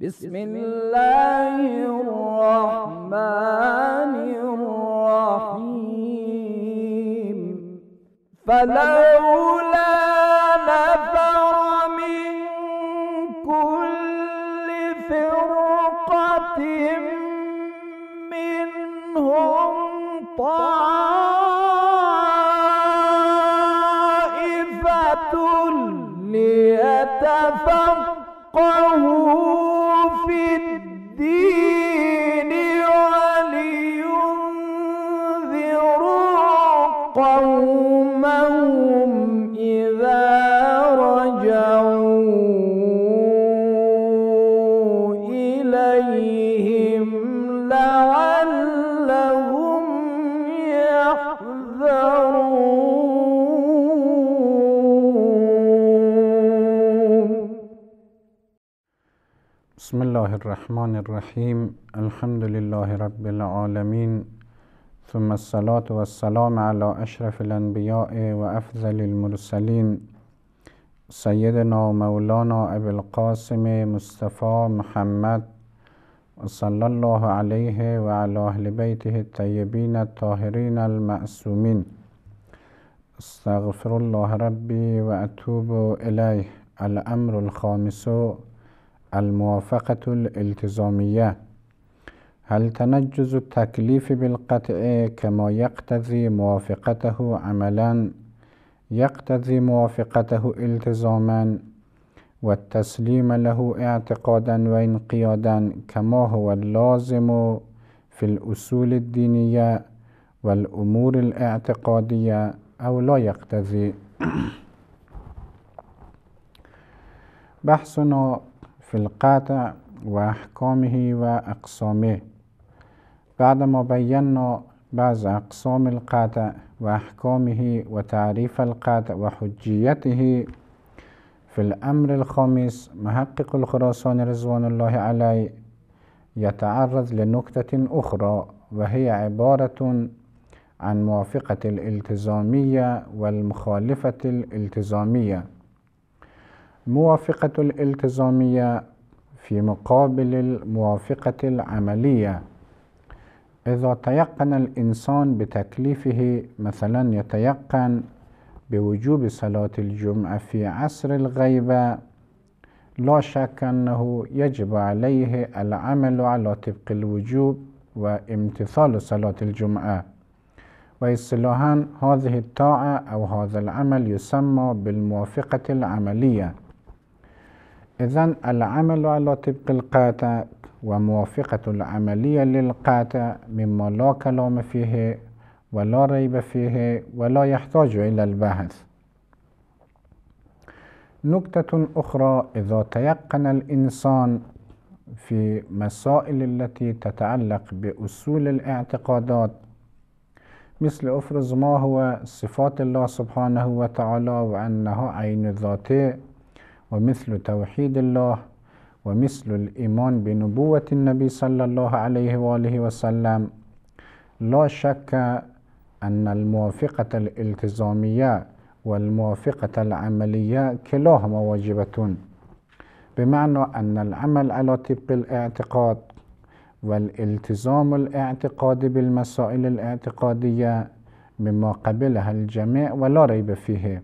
بسم الله الرحمن الرحيم فلو بسم الله الرحمن الرحيم الحمد لله رب العالمين ثم الصلاة والسلام على أشرف الأنبياء وأفضل المرسلين سيدنا مولانا أبي القاسم مصطفى محمد صلى الله عليه وعلى أهل بيته الطيبين الطاهرين المعصومين استغفر الله ربي وأتوب إليه الأمر الخامس الموافقة الالتزامية هل تنجز التكليف بالقطع كما يقتضي موافقته عملا يقتضي موافقته التزاما والتسليم له اعتقادا وانقيادا كما هو اللازم في الأصول الدينية والأمور الاعتقادية أو لا يقتضي بحثنا في القاطع وأحكامه وأقسامه بعدما بينا بعض أقسام القطع وأحكامه وتعريف القطع وحجيته في الأمر الخامس محقق الخراسان رضوان الله عليه يتعرض لنكتة أخرى وهي عبارة عن موافقة الالتزامية والمخالفة الالتزامية موافقة الالتزامية في مقابل الموافقة العملية إذا تيقن الإنسان بتكليفه مثلا يتيقن بوجوب صلاة الجمعة في عصر الغيبة لا شك أنه يجب عليه العمل على طبق الوجوب وامتثال صلاة الجمعة وإصلاحا هذه الطاعة أو هذا العمل يسمى بالموافقة العملية إذا العمل على طبق القاتا وموافقة العملية للقاتا مما لا كلام فيه ولا ريب فيه ولا يحتاج إلى البحث نكتة أخرى إذا تيقن الإنسان في مسائل التي تتعلق بأصول الاعتقادات مثل أفرز ما هو صفات الله سبحانه وتعالى وأنها عين ذاته ومثل توحيد الله ومثل الإيمان بنبوة النبي صلى الله عليه وآله وسلم لا شك أن الموافقة الالتزامية والموافقة العملية كلاهما واجبة بمعنى أن العمل على طبق الاعتقاد والالتزام الاعتقادي بالمسائل الاعتقادية مما قبلها الجميع ولا ريب فيه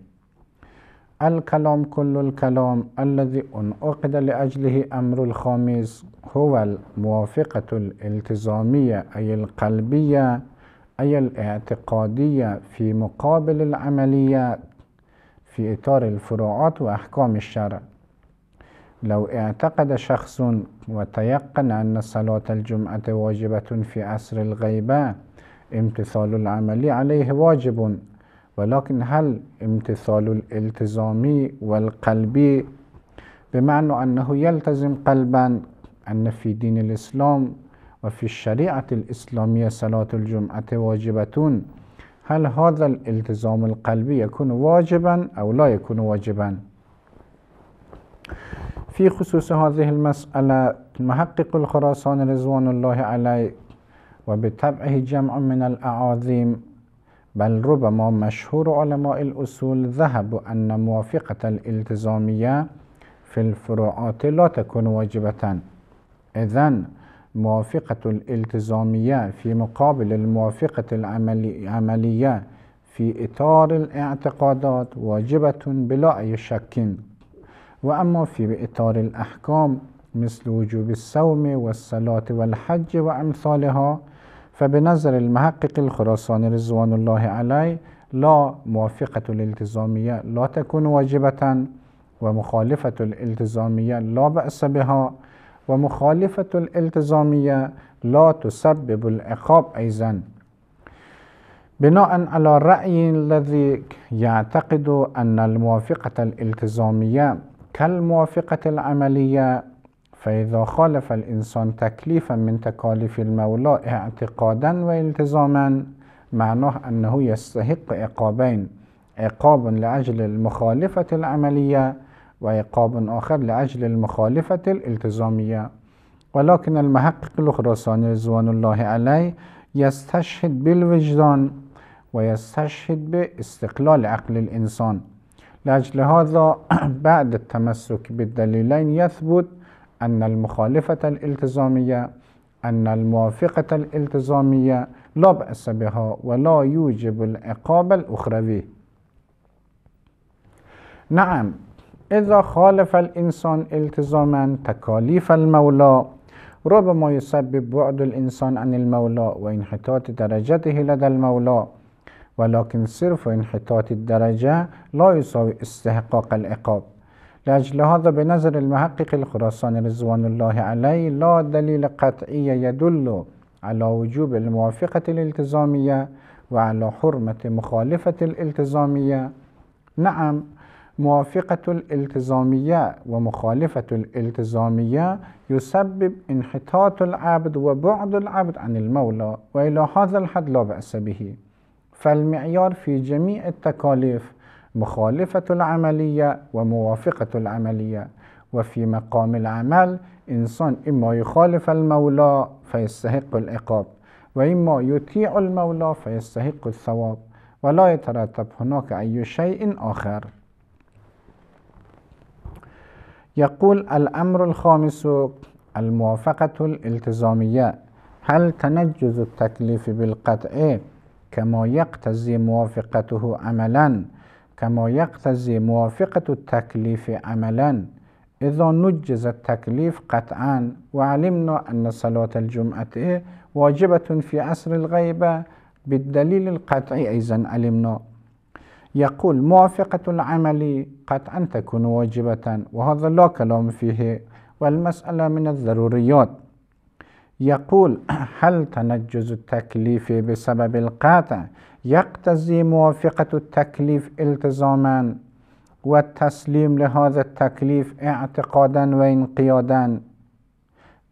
الكلام كل الكلام الذي انعقد لأجله أمر الخامس هو الموافقة الالتزامية أي القلبية أي الاعتقادية في مقابل العمليات في إطار الفروعات وأحكام الشرع لو اعتقد شخص وتيقن أن صلاة الجمعة واجبة في عصر الغيبة امتثال العمل عليه واجب ولكن هل امتثال الالتزامي والقلبي بمعنى أنه يلتزم قلبا أن في دين الإسلام وفي الشريعة الإسلامية صلاة الجمعة واجبة هل هذا الالتزام القلبي يكون واجبا أو لا يكون واجبا في خصوص هذه المسألة محقق الخراسان رضوان الله عليه وبتبعه جمع من الأعاظيم بل ربما مشهور علماء الأصول ذهبوا أن موافقة الالتزامية في الفروعات لا تكون واجبة إذن موافقة الالتزامية في مقابل الموافقة العملية في إطار الاعتقادات واجبة بلا أي شك وأما في إطار الأحكام مثل وجوب الصوم والصلاة والحج وأمثالها فبنظر المحقق الخراساني رضوان الله عليه لا موافقة الالتزامية لا تكون واجبة ومخالفة الالتزامية لا بأس بها ومخالفة الالتزامية لا تسبب العقاب أيضا بناء على رأي الذي يعتقد أن الموافقة الالتزامية كالموافقة العملية فإذا خالف الإنسان تكليفا من تكاليف المولى اعتقادا والتزاما معناه أنه يستحق عقابين عقاب لأجل المخالفة العملية وعقاب آخر لأجل المخالفة الالتزامية ولكن المحقق الخراساني رضوان الله عليه يستشهد بالوجدان ويستشهد باستقلال عقل الإنسان لأجل هذا بعد التمسك بالدليلين يثبت أن المخالفة الالتزامية أن الموافقة الالتزامية لا بأس بها ولا يوجب العقاب الأخروي نعم إذا خالف الإنسان التزاما تكاليف المولى ربما يسبب بعد الإنسان عن المولى وانحطاط درجته لدى المولى ولكن صرف انحطاط الدرجة لا يساوي استحقاق العقاب لأجل هذا بنظر المحقق الخراساني رضوان الله عليه لا دليل قطعي يدل على وجوب الموافقة الالتزامية وعلى حرمة مخالفة الالتزامية نعم موافقة الالتزامية ومخالفة الالتزامية يسبب انحطاط العبد وبعد العبد عن المولى وإلى هذا الحد لا بأس به فالمعيار في جميع التكاليف مخالفة العملية وموافقة العملية وفي مقام العمل إنسان إما يخالف المولى فيستحق العقاب وإما يطيع المولى فيستحق الثواب ولا يترتب هناك أي شيء آخر يقول الأمر الخامس الموافقة الالتزامية هل تنجز التكليف بالقطع كما يقتضي موافقته عملا كما يقتضي موافقة التكليف عملا إذا نجز التكليف قطعا وعلمنا أن صلاة الجمعة واجبة في عصر الغيبة بالدليل القطعي أيضا علمنا يقول موافقة العمل قطعا تكون واجبة وهذا لا كلام فيه والمسألة من الضروريات يقول هل تنجز التكليف بسبب القطع يقتضي موافقة التكليف التزاما والتسليم لهذا التكليف اعتقادا وانقيادا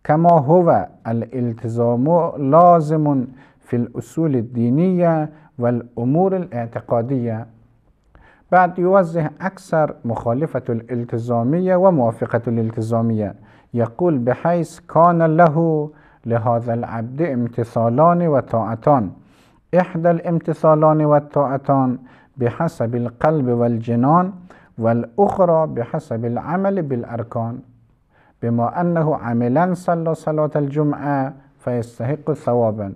كما هو الالتزام لازم في الأصول الدينية والأمور الاعتقادية بعد يوضح أكثر مخالفة الالتزامية وموافقة الالتزامية يقول بحيث كان له لهذا العبد امتثالان وطاعتان إحدى الامتثالان والطاعتان بحسب القلب والجنان والأخرى بحسب العمل بالأركان بما أنه عملا صلى صلاة الجمعة فيستحق ثوابا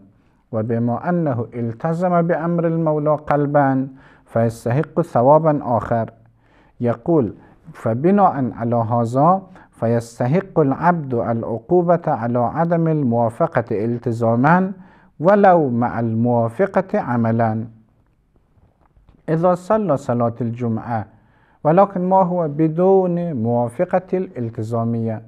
وبما أنه التزم بأمر المولى قلبا فيستحق ثوابا آخر يقول فبناء على هذا فيستحق العبد العقوبة على عدم الموافقة التزاما ولو مع الموافقة عملا إذا صلى صلاة الجمعة ولكن ما هو بدون موافقة الالتزامية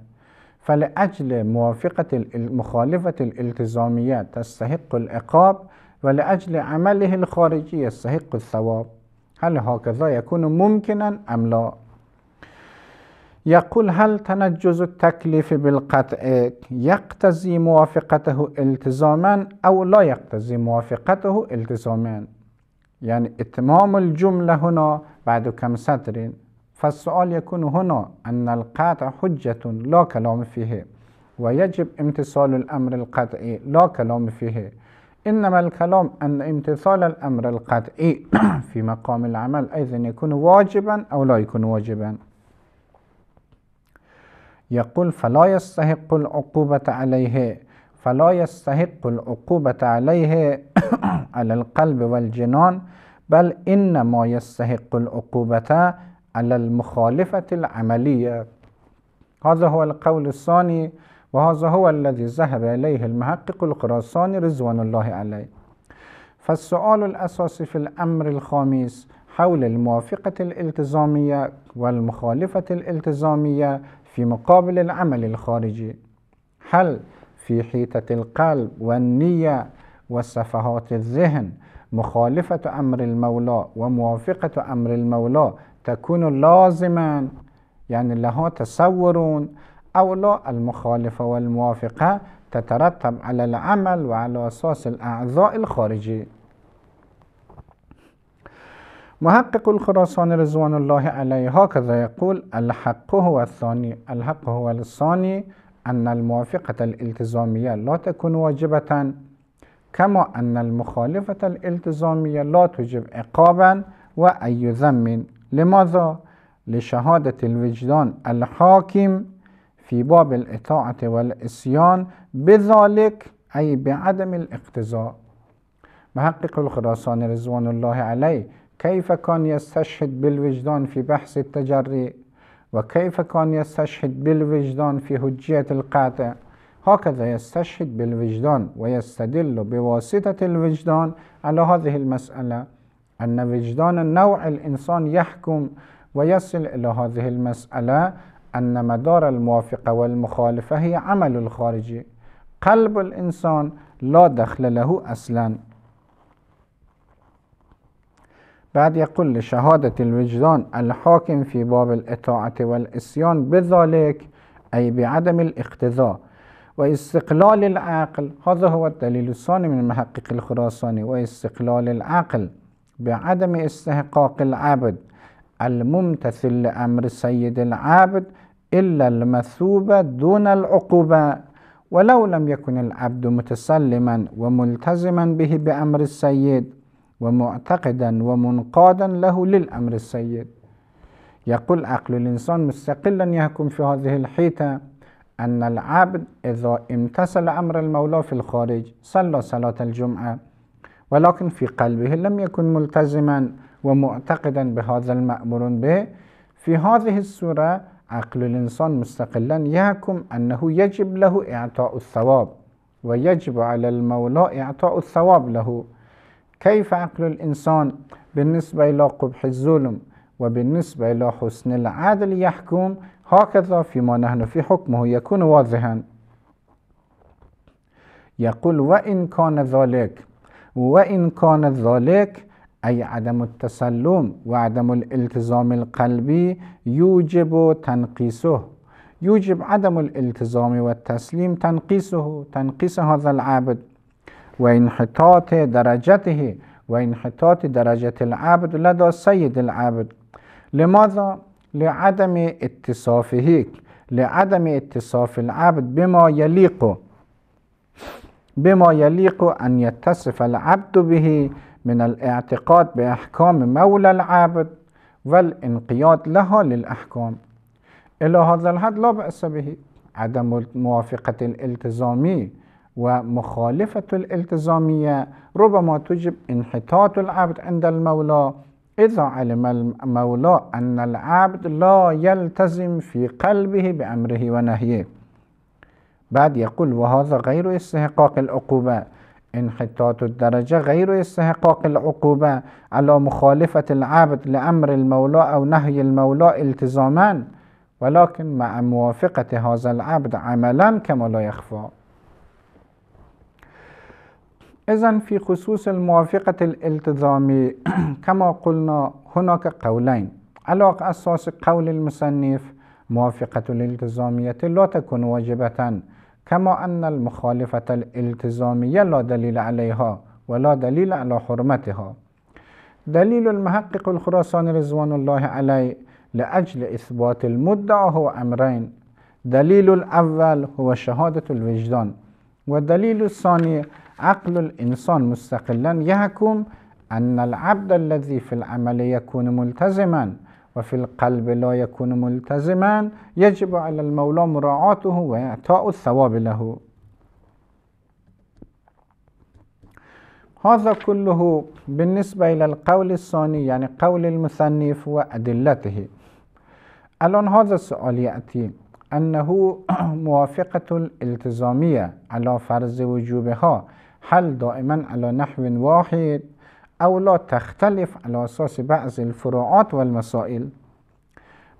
فلأجل موافقة مخالفة الالتزامية تستحق العقاب ولأجل عمله الخارجي يستحق الثواب هل هكذا يكون ممكنا أم لا؟ يقول هل تنجز التكليف بالقطع يقتضي موافقته التزاما أو لا يقتضي موافقته التزاما يعني اتمام الجملة هنا بعد كم سطر فالسؤال يكون هنا أن القطع حجة لا كلام فيه ويجب امتثال الأمر القطعي لا كلام فيه إنما الكلام أن امتثال الأمر القطعي في مقام العمل أيضا يكون واجبا أو لا يكون واجبا يقول فلا يستحق العقوبة عليه فلا يستحق العقوبة عليه على القلب والجنان بل إنما يستحق العقوبة على المخالفة العملية هذا هو القول الثاني وهذا هو الذي ذهب إليه المحقق الخراساني رضوان الله عليه فالسؤال الأساسي في الأمر الخامس حول الموافقة الالتزامية والمخالفة الالتزامية في مقابل العمل الخارجي هل في حيطة القلب والنية وصفحات الذهن مخالفة أمر المولى وموافقة أمر المولى تكون لازما يعني لها تصور أو لا المخالفة والموافقة تترتب على العمل وعلى أساس الأعضاء الخارجي محقق الخراسان رضوان الله عليه هكذا يقول الحق هو الثاني الحق هو الثاني أن الموافقة الالتزامية لا تكون واجبة كما أن المخالفة الالتزامية لا توجب عقابا وأي ذم لماذا؟ لشهادة الوجدان الحاكم في باب الإطاعة والإسيان بذلك أي بعدم الاقتضاء محقق الخراسان رضوان الله عليه كيف كان يستشهد بالوجدان في بحث التجري وكيف كان يستشهد بالوجدان في هجية القاطع هكذا يستشهد بالوجدان ويستدل بواسطة الوجدان على هذه المسألة أن وجدان نوع الإنسان يحكم ويصل إلى هذه المسألة أن مدار الموافقة والمخالفة هي عمل الخارجي قلب الإنسان لا دخل له أصلا بعد يقول لشهادة الوجدان الحاكم في باب الإطاعة والإسيان بذلك أي بعدم الاقتضاء واستقلال العقل هذا هو الدليل الثاني من المحقق الخراساني واستقلال العقل بعدم استحقاق العبد الممتثل لأمر سيد العبد إلا المثوبة دون العقوبة ولو لم يكن العبد متسلما وملتزما به بأمر السيد ومعتقدا ومنقادا له للأمر السيد يقول عقل الإنسان مستقلا يحكم في هذه الحيطة أن العبد إذا امتثل أمر المولى في الخارج صلى صلاة الجمعة ولكن في قلبه لم يكن ملتزما ومعتقدا بهذا المأمور به في هذه السورة عقل الإنسان مستقلا يحكم أنه يجب له إعطاء الثواب ويجب على المولى إعطاء الثواب له كيف عقل الإنسان بالنسبة إلى قبح الظلم وبالنسبة إلى حسن العدل يحكم هكذا فيما نحن في حكمه يكون واضحا يقول وإن كان ذلك وإن كان ذلك أي عدم التسلم وعدم الالتزام القلبي يوجب تنقيسه يوجب عدم الالتزام والتسليم تنقيسه تنقيس هذا العبد وانحطاط درجته وانحطاط درجة العبد لدى سيد العبد لماذا؟ لعدم اتصافه لعدم اتصاف العبد بما يليق بما يليق أن يتصف العبد به من الاعتقاد بأحكام مولى العبد والانقياد لها للأحكام إلى هذا الحد لا بأس به عدم موافقة الالتزام ومخالفة الالتزامية ربما تجب انحطاط العبد عند المولى إذا علم المولى أن العبد لا يلتزم في قلبه بأمره ونهيه بعد يقول وهذا غير استحقاق العقوبة انحطاط الدرجة غير استحقاق العقوبة على مخالفة العبد لأمر المولى أو نهي المولى التزاما ولكن مع موافقة هذا العبد عملا كما لا يخفى إذا في خصوص الموافقة الالتزامية كما قلنا هناك قولين على أساس قول المصنف موافقة الالتزامية لا تكون واجبة كما أن المخالفة الالتزامية لا دليل عليها ولا دليل على حرمتها دليل المحقق الخراسان رضوان الله عليه لأجل إثبات المدعى هو أمرين دليل الأول هو شهادة الوجدان والدليل الثاني عقل الإنسان مستقلا يحكم أن العبد الذي في العمل يكون ملتزما وفي القلب لا يكون ملتزما يجب على المولى مراعاته وإعطاء الثواب له هذا كله بالنسبة إلى القول الثاني يعني قول المثنف وأدلته الآن هذا السؤال يأتي أنه موافقة الالتزامية على فرض وجوبها هل دائما على نحو واحد أو لا تختلف على أساس بعض الفروعات والمسائل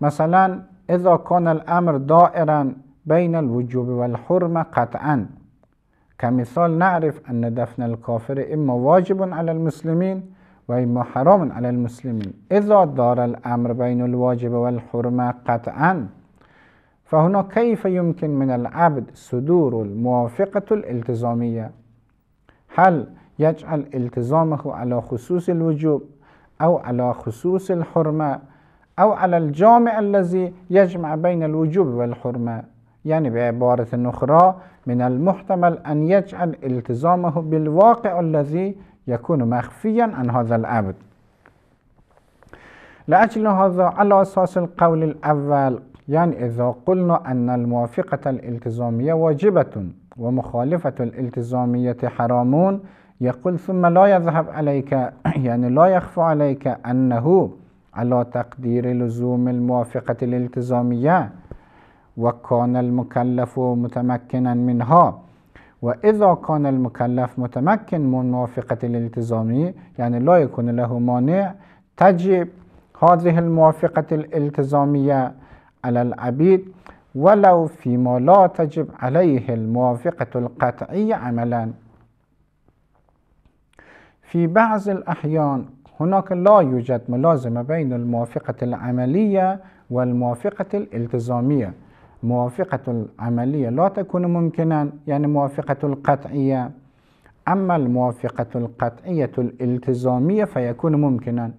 مثلا إذا كان الأمر دائرا بين الوجوب والحرمة قطعا كمثال نعرف أن دفن الكافر إما واجب على المسلمين وإما حرام على المسلمين إذا دار الأمر بين الواجب والحرمة قطعا فهنا كيف يمكن من العبد صدور الموافقة الالتزامية هل يجعل التزامه على خصوص الوجوب أو على خصوص الحرمة أو على الجامع الذي يجمع بين الوجوب والحرمة يعني بعبارة أخرى من المحتمل أن يجعل التزامه بالواقع الذي يكون مخفيا عن هذا العبد لأجل هذا على أساس القول الأول يعني إذا قلنا أن الموافقة الالتزامية واجبة ومخالفة الالتزامية حرام يقول ثم لا يذهب عليك يعني لا يخفى عليك أنه على تقدير لزوم الموافقة الالتزامية وكان المكلف متمكنا منها وإذا كان المكلف متمكن من موافقة الالتزامية يعني لا يكون له مانع تجب هذه الموافقة الالتزامية على العبيد ولو فيما لا تجب عليه الموافقة القطعية عملا في بعض الأحيان هناك لا يوجد ملازمة بين الموافقة العملية والموافقة الالتزامية موافقة العملية لا تكون ممكنا يعني موافقة القطعية أما الموافقة القطعية الالتزامية فيكون ممكنا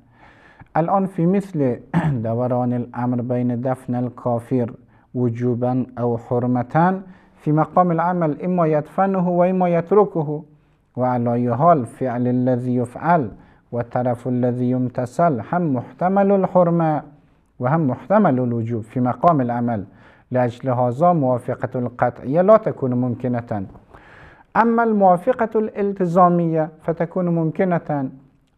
الآن في مثل دوران الأمر بين دفن الكافر وجوبا أو حرمة في مقام العمل إما يدفنه وإما يتركه وعلى أي حال فعل الذي يفعل والترف الذي يمتثل هم محتمل الحرمة وهم محتمل الوجوب في مقام العمل لأجل هذا موافقة القطعية لا تكون ممكنة أما الموافقة الالتزامية فتكون ممكنة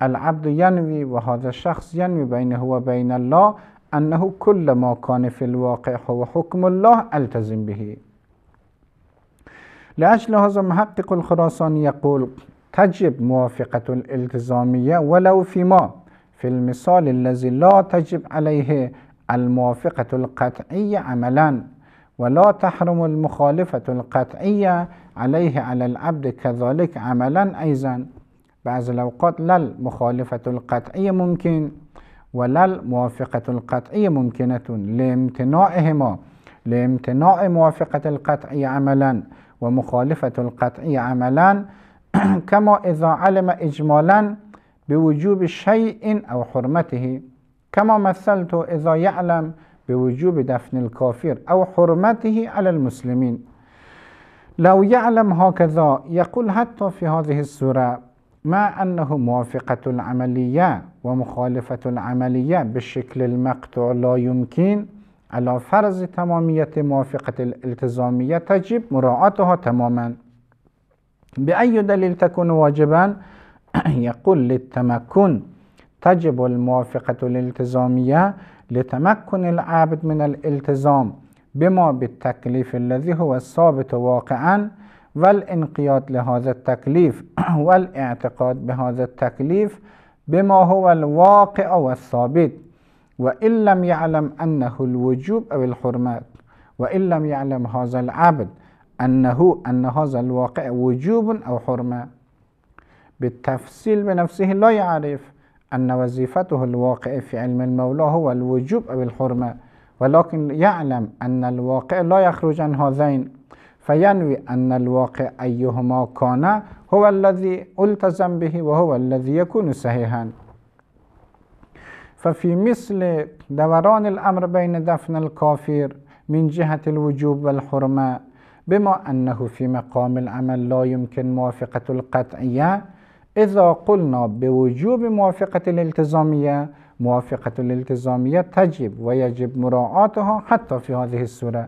العبد ينوي وهذا الشخص ينوي بينه وبين الله أنه كل ما كان في الواقع هو حكم الله ألتزم به لأجل هذا محقق الخراساني يقول تجب موافقة الالتزامية ولو فيما في المثال الذي لا تجب عليه الموافقة القطعية عملا ولا تحرم المخالفة القطعية عليه على العبد كذلك عملا أيضا بعض الأوقات لا المخالفة القطعية ممكن ولا الموافقة القطعية ممكنة لامتناعهما لامتناع موافقة القطعية عملا ومخالفة القطعية عملا كما إذا علم إجمالا بوجوب شيء أو حرمته كما مثلت إذا يعلم بوجوب دفن الكافر أو حرمته على المسلمين لو يعلم هكذا يقول حتى في هذه السورة ما أنه موافقة العملية ومخالفة العملية بالشكل المقطوع لا يمكن على فرض تمامية موافقة الالتزامية تجب مراعاتها تماما بأي دليل تكون واجبا يقول للتمكن تجب الموافقة الالتزامية لتمكن العبد من الالتزام بما بالتكليف الذي هو الثابت واقعا والانقياد لهذا التكليف والاعتقاد بهذا التكليف بما هو الواقع والثابت وإن لم يعلم أنه الوجوب أو الحرمات وإن لم يعلم هذا العبد أنه أن هذا الواقع وجوب أو حرمة بالتفصيل بنفسه لا يعرف أن وظيفته الواقع في علم المولى هو الوجوب أو الحرمة ولكن يعلم أن الواقع لا يخرج عن هذين فينوي أن الواقع أيهما كان هو الذي التزم به وهو الذي يكون صحيحا ففي مثل دوران الأمر بين دفن الكافر من جهة الوجوب والحرمة بما أنه في مقام العمل لا يمكن موافقة القطعية إذا قلنا بوجوب موافقة الالتزامية موافقة الالتزامية تجب ويجب مراعاتها حتى في هذه السورة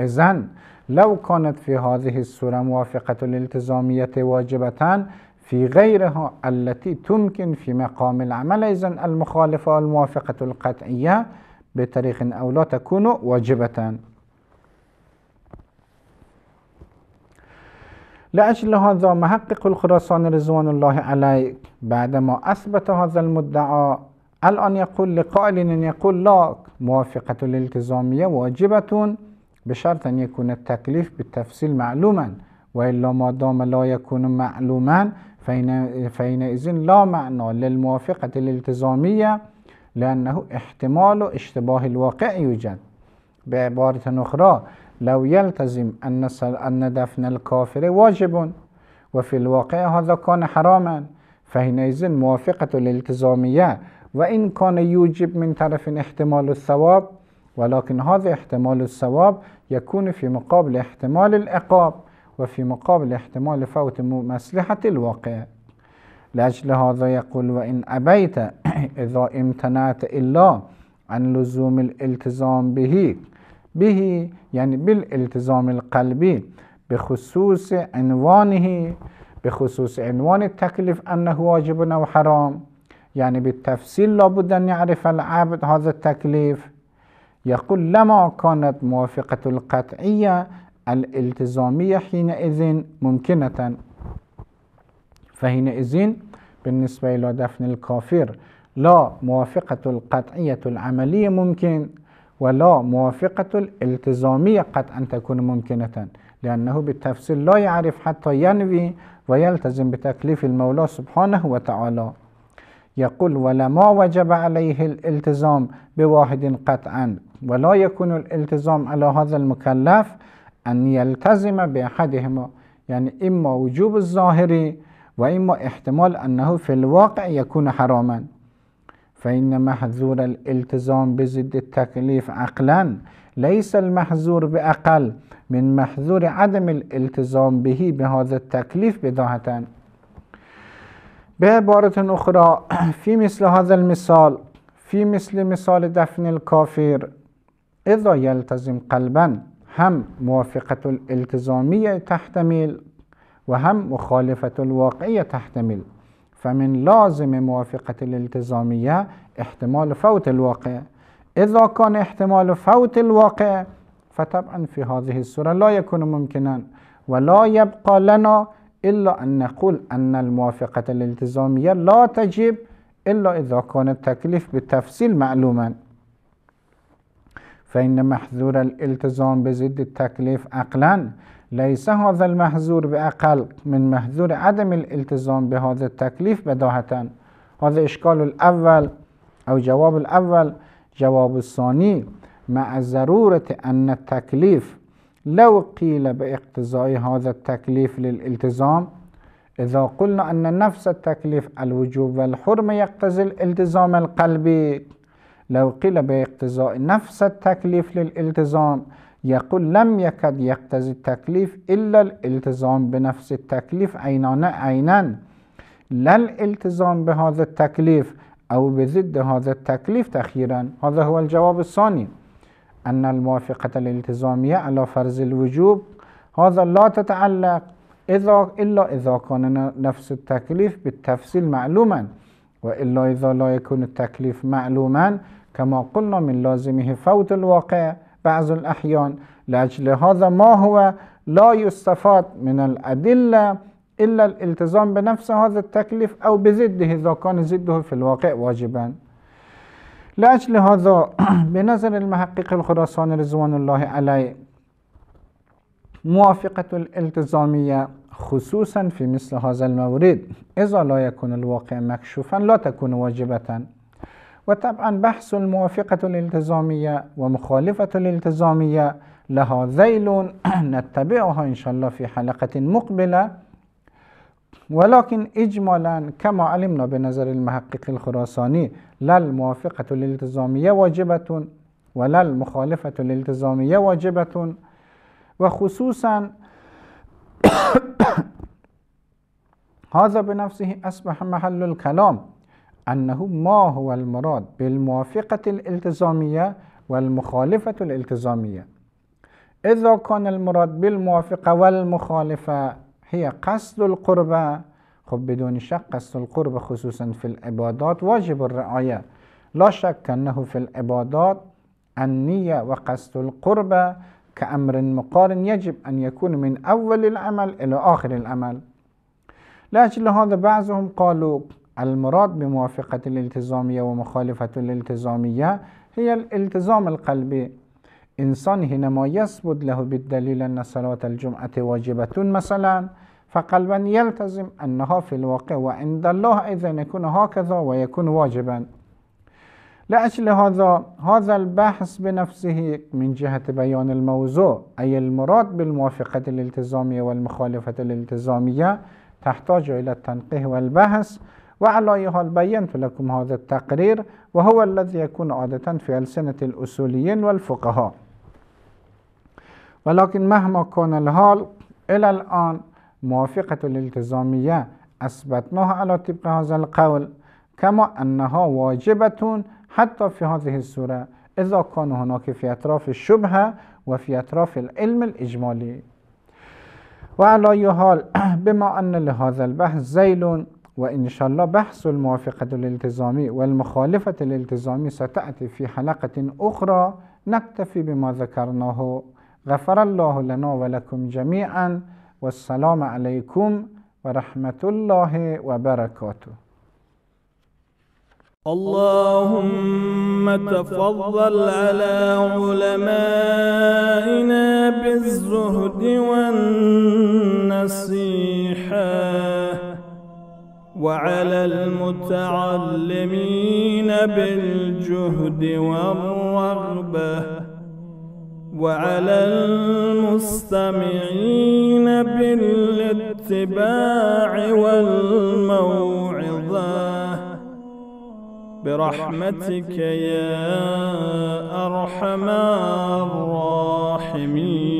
إذن لو كانت في هذه الصورة موافقة الالتزامية واجبة في غيرها التي تمكن في مقام العمل أيضا المخالفة الموافقة القطعية بطريق أو لا تكون واجبة لأجل هذا محقق الخراسان رضوان الله عليه بعدما أثبت هذا المدعى الآن يقول لقائل إن يقول لا موافقة الالتزامية واجبة بشرط أن يكون التكليف بالتفصيل معلوما وإلا ما دام لا يكون معلوما فإن فحينئذ لا معنى للموافقة الالتزامية لأنه احتمال اشتباه الواقع يوجد بعبارة أخرى لو يلتزم أن أن دفن الكافر واجب وفي الواقع هذا كان حراما فحينئذ موافقة الالتزامية وإن كان يوجب من طرف احتمال الثواب ولكن هذا احتمال الثواب يكون في مقابل احتمال العقاب وفي مقابل احتمال فوت مصلحة الواقع لأجل هذا يقول وإن أبيت إذا امتنعت إلا عن لزوم الالتزام به به يعني بالالتزام القلبي بخصوص عنوانه بخصوص عنوان التكليف أنه واجب أو حرام يعني بالتفصيل لابد أن يعرف العبد هذا التكليف يقول لما كانت موافقة القطعية الالتزامية حينئذ ممكنة فحينئذ بالنسبة إلى دفن الكافر لا موافقة القطعية العملية ممكن ولا موافقة الالتزامية قد أن تكون ممكنة لأنه بالتفصيل لا يعرف حتى ينوي ويلتزم بتكليف المولى سبحانه وتعالى يقول ولما وجب عليه الالتزام بواحد قطعا ولا يكون الالتزام على هذا المكلف أن يلتزم بأحدهما يعني إما وجوب الظاهري وإما احتمال أنه في الواقع يكون حراما فإن محذور الالتزام بزد التكليف عقلا ليس المحذور بأقل من محذور عدم الالتزام به بهذا التكليف بداهة به عبارت اخری فی مثل هذا المثال فی مثل مثال دفن الکافر، اذا یلتزم قلبا هم موافقت الالتزامیه تحتمل و هم مخالفت الواقعیه تحتمل فمن لازم موافقت الالتزامیه احتمال فوت الواقع اذا كان احتمال فوت الواقع فطبعا في هذه الصورة لا يكون ممكنا ولا يبقى لنا إلا أن نقول أن الموافقة الالتزامية لا تجب إلا إذا كان التكليف بالتفصيل معلوما فإن محذور الالتزام بزد التكليف عقلا ليس هذا المحذور بأقل من محذور عدم الالتزام بهذا التكليف بداهة هذا إشكال الأول أو جواب الأول جواب الثاني مع ضرورة أن التكليف لو قيل باقتضاء هذا التكليف للالتزام إذا قلنا أن نفس التكليف الوجوب والحرمة يقتضي الالتزام القلبي لو قيل باقتضاء نفس التكليف للالتزام يقول لم يكد يقتضي التكليف إلا الالتزام بنفس التكليف عينان عينا لا الالتزام بهذا التكليف أو بضد هذا التكليف تخيرا هذا هو الجواب الثاني أن الموافقة الالتزامية على فرض الوجوب هذا لا تتعلق إذا إلا إذا كان نفس التكليف بالتفصيل معلوما وإلا إذا لا يكون التكليف معلوما كما قلنا من لازمه فوت الواقع بعض الأحيان لأجل هذا ما هو لا يستفاد من الأدلة إلا الالتزام بنفس هذا التكليف أو بزده إذا كان زده في الواقع واجبا لأجل هذا بنظر المحقق الخراسان رضوان الله عليه موافقة الالتزامية خصوصا في مثل هذا المورد إذا لا يكون الواقع مكشوفا لا تكون واجبة وطبعا بحث الموافقة الالتزامية ومخالفة الالتزامية لها ذيل نتبعها إن شاء الله في حلقة مقبلة ولكن إجمالا كما علمنا بنظر المحقق الخراساني لا الموافقة الالتزامية واجبة ولا المخالفة الالتزامية واجبة وخصوصا هذا بنفسه أصبح محل الكلام أنه ما هو المراد بالموافقة الالتزامية والمخالفة الالتزامية إذا كان المراد بالموافقة والمخالفة هي قصد القربة خب بدون شك قصد القربة خصوصا في العبادات واجب الرعاية لا شك أنه في العبادات النية وقصد القربة كأمر مقارن يجب أن يكون من أول العمل إلى آخر العمل لأجل هذا بعضهم قالوا المراد بموافقة الالتزامية ومخالفة الالتزامية هي الالتزام القلبي إنسان حينما يثبت له بالدليل أن صلاة الجمعة واجبة مثلا فقلبا يلتزم أنها في الواقع وعند الله إذا يكون هكذا ويكون واجبا لأجل هذا هذا البحث بنفسه من جهة بيان الموضوع أي المراد بالموافقة الالتزامية والمخالفة الالتزامية تحتاج إلى التنقيه والبحث وعلى أي حال بينت لكم هذا التقرير وهو الذي يكون عادة في ألسنة الأصوليين والفقهاء ولكن مهما كان الحال إلى الآن موافقة الالتزامية أثبتناها على طبق هذا القول كما أنها واجبة حتى في هذه السورة إذا كان هناك في أطراف الشبهة وفي أطراف العلم الإجمالي وعلى أي حال بما أن لهذا البحث زيل وإن شاء الله بحث الموافقة الالتزامي والمخالفة الالتزامي ستأتي في حلقة أخرى نكتفي بما ذكرناه غفر الله لنا ولكم جميعا والسلام عليكم ورحمة الله وبركاته اللهم تفضل على علمائنا بالزهد والنصيحه وعلى المتعلمين بالجهد والرغبه وعلى المستمعين بالاتباع والموعظة برحمتك يا أرحم الراحمين